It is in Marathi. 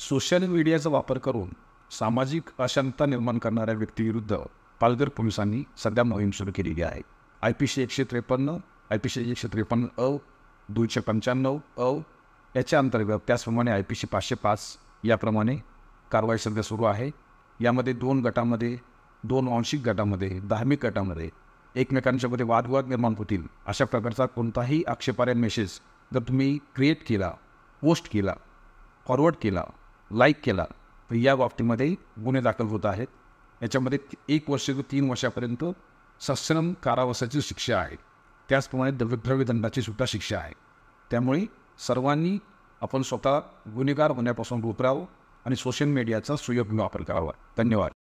सोशल मीडियाचा वापर करून सामाजिक अशांतता निर्माण करणाऱ्या व्यक्तीविरुद्ध पालघर पोलिसांनी सध्या मोहीम सुरू केलेली आहे आय पी सी एकशे त्रेपन्न आय पी सी एकशे त्रेपन्न अ दोनशे पंच्याण्णव अ याच्या अंतर्गत त्याचप्रमाणे आय पी सी पाचशे पाच याप्रमाणे कारवाई सध्या सुरू आहे यामध्ये दोन गटामध्ये दोन वांशिक गटामध्ये धार्मिक गटामध्ये एकमेकांच्यामध्ये वादविवाद निर्माण होतील अशा प्रकारचा कोणताही आक्षेपार्ह मेसेज जर तुम्ही क्रिएट केला पोस्ट केला फॉरवर्ड केला लाईक केला तर या बाबतीमध्ये गुन्हे दाखल होत आहेत याच्यामध्ये एक वर्ष ते तीन वर्षापर्यंत सश्रम कारावासाची शिक्षा आहे त्याचप्रमाणे दंडाची सुद्धा शिक्षा आहे त्यामुळे सर्वांनी आपण स्वतः गुन्हेगार होण्यापासून रोखरावं आणि सोशल मीडियाचा सुयोग्य वापर करावा धन्यवाद